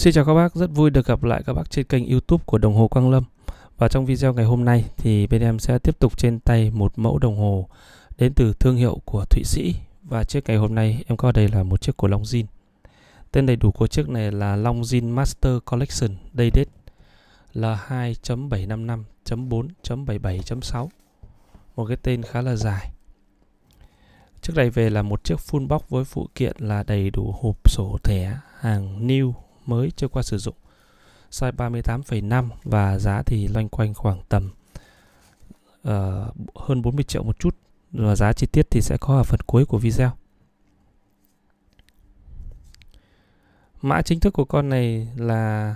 Xin chào các bác, rất vui được gặp lại các bác trên kênh YouTube của Đồng hồ Quang Lâm. Và trong video ngày hôm nay thì bên em sẽ tiếp tục trên tay một mẫu đồng hồ đến từ thương hiệu của Thụy Sĩ và chiếc ngày hôm nay em có đây là một chiếc của Long Jin. Tên đầy đủ của chiếc này là Long Jin Master Collection Day Date L2.755.4.77.6. Một cái tên khá là dài. Chiếc này về là một chiếc full box với phụ kiện là đầy đủ hộp sổ thẻ hàng new mới chưa qua sử dụng size 38,5 và giá thì loanh quanh khoảng tầm uh, hơn 40 triệu một chút và giá chi tiết thì sẽ có ở phần cuối của video mã chính thức của con này là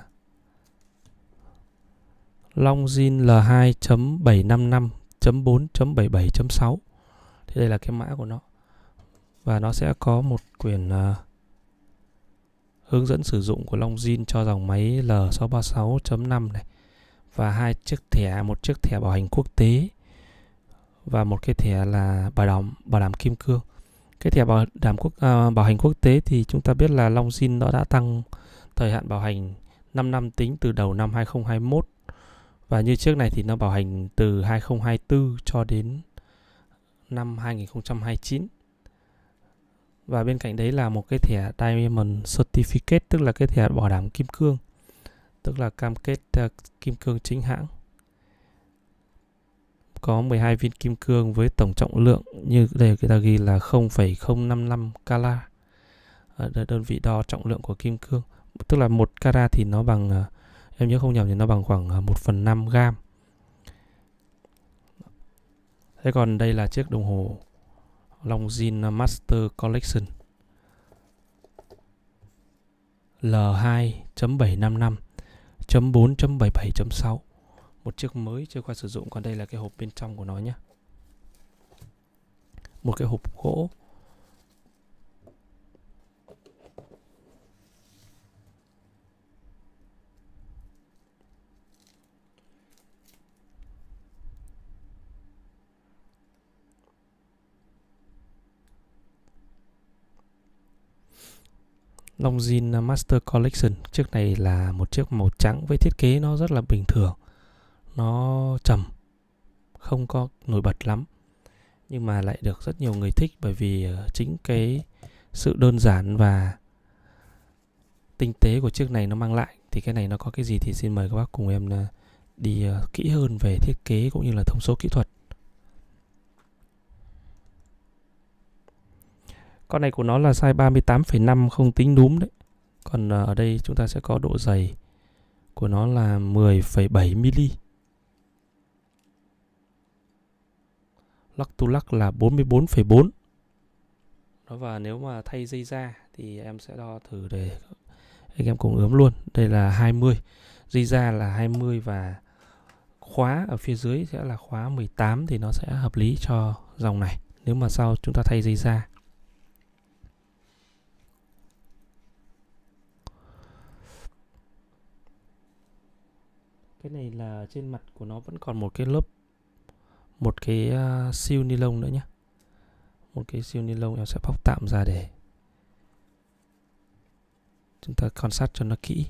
Longines L2.755.4.77.6 thì đây là cái mã của nó và nó sẽ có một quyển uh, hướng dẫn sử dụng của Longines cho dòng máy L636.5 này và hai chiếc thẻ, một chiếc thẻ bảo hành quốc tế và một cái thẻ là bảo đảm bảo đảm kim cương. Cái thẻ bảo đảm quốc à, bảo hành quốc tế thì chúng ta biết là Longines nó đã tăng thời hạn bảo hành 5 năm tính từ đầu năm 2021 và như chiếc này thì nó bảo hành từ 2024 cho đến năm 2029 và bên cạnh đấy là một cái thẻ Diamond Certificate tức là cái thẻ bảo đảm kim cương tức là cam kết uh, kim cương chính hãng có 12 viên kim cương với tổng trọng lượng như đây người ta ghi là 0,055 cala ờ, đơn vị đo trọng lượng của kim cương tức là một cara thì nó bằng ờ, em nhớ không nhầm thì nó bằng khoảng 1 phần 5 gam thế còn đây là chiếc đồng hồ Longines Master Collection L2.755.4.77.6 Một chiếc mới chưa qua sử dụng Còn đây là cái hộp bên trong của nó nhé Một cái hộp gỗ Longines Master Collection chiếc này là một chiếc màu trắng với thiết kế nó rất là bình thường nó trầm không có nổi bật lắm nhưng mà lại được rất nhiều người thích bởi vì ờ, chính cái sự đơn giản và tinh tế của chiếc này nó mang lại thì cái này nó có cái gì thì xin mời các bác cùng em ờ, đi ờ, kỹ hơn về thiết kế cũng như là thông số kỹ thuật Con này của nó là size 38,5 không tính núm đấy. Còn ờ, ở đây chúng ta sẽ có độ dày của nó là 10,7mm. Lắc to lắc là 44,4. Đó và nếu mà thay dây da thì em sẽ đo thử để anh em cùng ướm luôn. Đây là 20. Dây da là 20 và khóa ở phía dưới sẽ là khóa 18 thì nó sẽ hợp lý cho dòng này. Nếu mà sau chúng ta thay dây da cái này là trên mặt của nó vẫn còn một cái lớp một cái uh, siêu ni lông nữa nhé một cái siêu ni lông em sẽ bóc tạm ra để chúng ta quan sát cho nó kỹ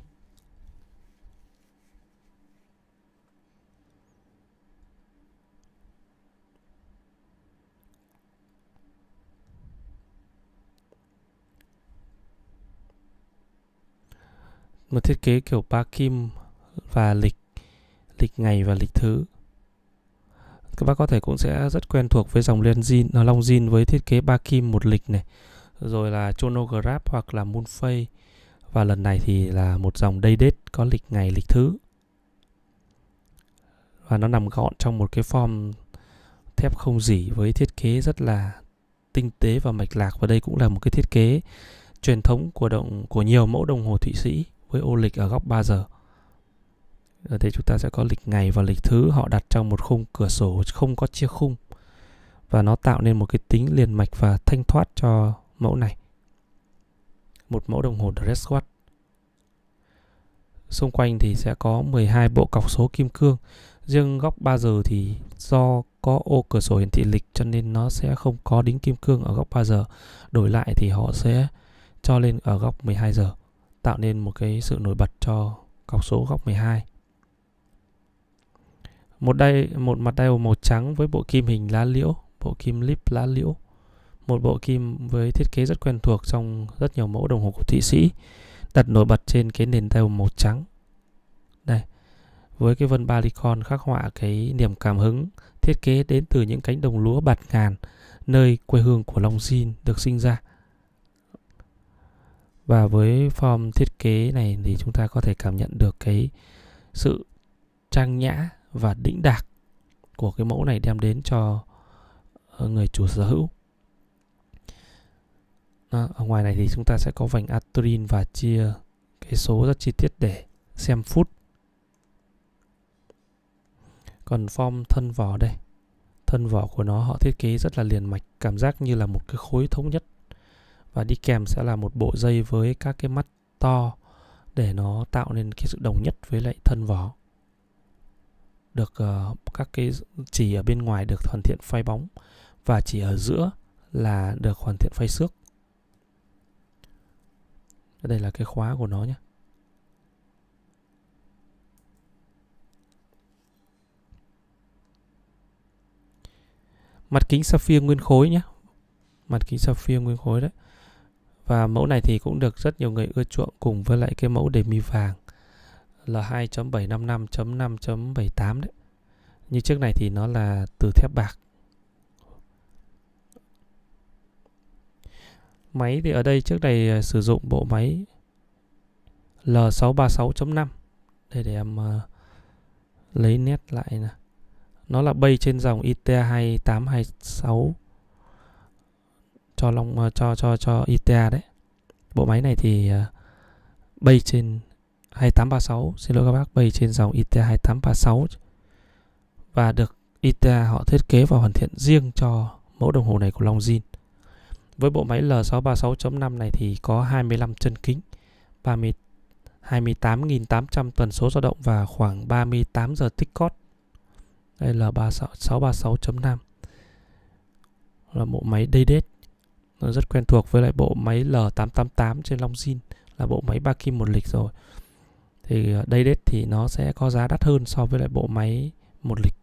một thiết kế kiểu ba kim và lịch lịch ngày và lịch thứ các bác có thể cũng sẽ rất quen thuộc với dòng len zin nó long zin với thiết kế ba kim một lịch này rồi là chronograph hoặc là moonphase và lần này thì là một dòng day date có lịch ngày lịch thứ và nó nằm gọn trong một cái form thép không dỉ với thiết kế rất là tinh tế và mạch lạc và đây cũng là một cái thiết kế truyền thống của động của nhiều mẫu đồng hồ Thụy Sĩ với ô lịch ở góc 3 giờ ở ờ, đây chúng ta sẽ có lịch ngày và lịch thứ họ đặt trong một khung cửa sổ không có chia khung và nó tạo nên một cái tính liền mạch và thanh thoát cho mẫu này một mẫu đồng hồ dress watch xung quanh thì sẽ có 12 bộ cọc số kim cương riêng góc 3 giờ thì do có ô cửa sổ hiển thị lịch cho nên nó sẽ không có đính kim cương ở góc 3 giờ đổi lại thì họ sẽ cho lên ở góc 12 giờ tạo nên một cái sự nổi bật cho cọc số góc 12 một đai một mặt dial màu trắng với bộ kim hình lá liễu bộ kim lip lá liễu một bộ kim với thiết kế rất quen thuộc trong rất nhiều mẫu đồng hồ của Thụy Sĩ đặt nổi bật trên cái nền dial màu trắng đây với cái vân balicon khắc họa cái niềm cảm hứng thiết kế đến từ những cánh đồng lúa bạt ngàn nơi quê hương của Long xin được sinh ra và với form thiết kế này thì chúng ta có thể cảm nhận được cái sự trang nhã và đĩnh đạc của cái mẫu này đem đến cho ờ, người chủ sở hữu à, ở ngoài này thì chúng ta sẽ có vành atrin và chia cái số rất chi tiết để xem phút còn form thân vỏ đây thân vỏ của nó họ thiết kế rất là liền mạch cảm giác như là một cái khối thống nhất và đi kèm sẽ là một bộ dây với các cái mắt to để nó tạo nên cái sự đồng nhất với lại thân vỏ được uh, các cái chỉ ở bên ngoài được hoàn thiện phay bóng và chỉ ở giữa là được hoàn thiện phay xước đây là cái khóa của nó nhé mặt kính sapphire nguyên khối nhé mặt kính sapphire nguyên khối đấy và mẫu này thì cũng được rất nhiều người ưa chuộng cùng với lại cái mẫu đề mi vàng L2.755.5.78 đấy. Như trước này thì nó là từ thép bạc. Máy thì ở đây trước này à, sử dụng bộ máy L636.5 để để em à, uh, lấy nét lại nè. Nó là bay trên dòng IT2826 cho long uh, cho cho cho ITA đấy. Bộ máy này thì uh, bay trên 2836 xin lỗi các bác bay trên dòng ITA 2836 và được ITA họ thiết kế và hoàn thiện riêng cho mẫu đồng hồ này của Longines. Với bộ máy L636.5 này thì có 25 chân kính, 30 28.800 tuần số dao động và khoảng 38 giờ tích cót. Đây là 636.5 là bộ máy Daydate. Nó rất quen thuộc với lại bộ máy L888 trên Longines là bộ máy ba kim một lịch rồi thì ờ, đây Direct thì nó sẽ có giá đắt hơn so với lại bộ máy một lịch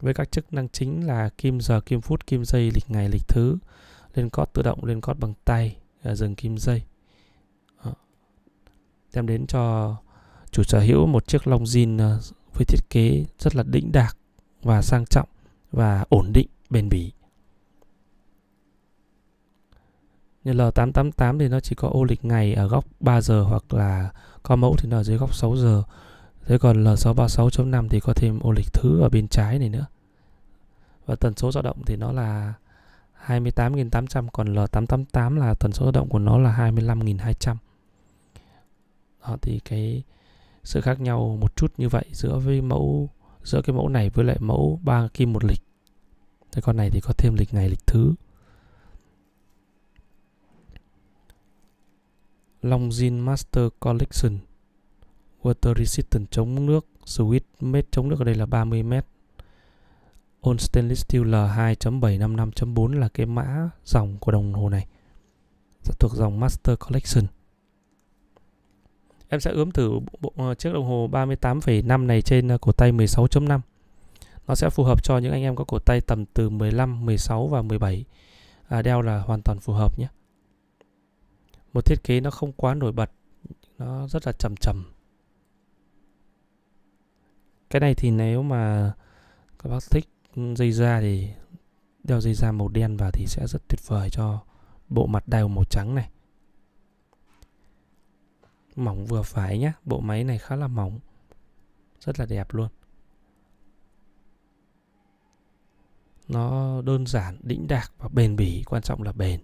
với các chức năng chính là kim giờ, kim phút, kim giây, lịch ngày, lịch thứ, lên cót tự động, lên cót bằng tay, à, dừng kim giây. Đem đến cho chủ sở hữu một chiếc long jean ờ, với thiết kế rất là đĩnh đạc và sang trọng và ổn định, bền bỉ. như L888 thì nó chỉ có ô lịch ngày ở góc 3 giờ hoặc là có mẫu thì nó ở dưới góc 6 giờ thế còn L636.5 thì có thêm ô lịch thứ ở bên trái này nữa và tần số dao động thì nó là 28.800 còn L888 là tần số dao động của nó là 25.200 đó thì cái sự khác nhau một chút như vậy giữa với mẫu giữa cái mẫu này với lại mẫu ba kim một lịch cái con này thì có thêm lịch ngày lịch thứ Longines Master Collection Water Resistant chống nước Switch mét chống nước ở đây là 30m On Stainless Steel L2.755.4 là cái mã dòng của đồng hồ này dạ, thuộc dòng Master Collection Em sẽ ướm thử bộ, bộ, ờ, chiếc đồng hồ 38,5 này trên ờ, cổ tay 16.5 Nó sẽ phù hợp cho những anh em có cổ tay tầm từ 15, 16 và 17 à, Đeo là hoàn toàn phù hợp nhé một thiết kế nó không quá nổi bật nó rất là trầm trầm cái này thì nếu mà các bác thích dây da thì đeo dây da màu đen vào thì sẽ rất tuyệt vời cho bộ mặt đeo màu trắng này mỏng vừa phải nhé bộ máy này khá là mỏng rất là đẹp luôn nó đơn giản đĩnh đạc và bền bỉ quan trọng là bền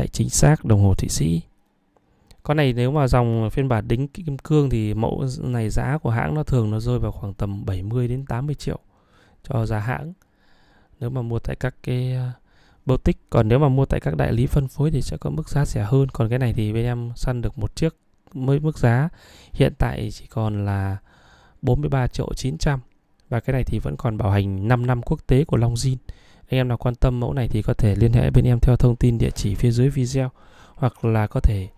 chạy chính xác đồng hồ Thụy Sĩ. Con này nếu mà dòng phiên bản đính kim cương thì mẫu này giá của hãng nó thường nó rơi vào khoảng tầm 70 đến 80 triệu cho giá hãng. Nếu mà mua tại các cái à, boutique, còn nếu mà mua tại các đại lý phân phối thì sẽ có mức giá rẻ hơn. Còn cái này thì bên em săn được một chiếc mới mức giá hiện tại chỉ còn là 43 triệu 900 và cái này thì vẫn còn bảo hành 5 năm quốc tế của Longines. Anh em nào quan tâm mẫu này thì có thể liên hệ bên em theo thông tin địa chỉ phía dưới video hoặc là có thể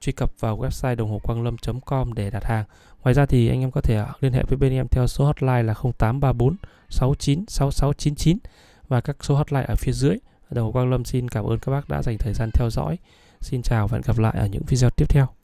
truy cập vào website đồng hồ quang lâm.com để đặt hàng. Ngoài ra thì anh em có thể liên hệ với bên em theo số hotline là 0834 69 6699 và các số hotline ở phía dưới. Đồng hồ quang lâm xin cảm ơn các bác đã dành thời gian theo dõi. Xin chào và hẹn gặp lại ở những video tiếp theo.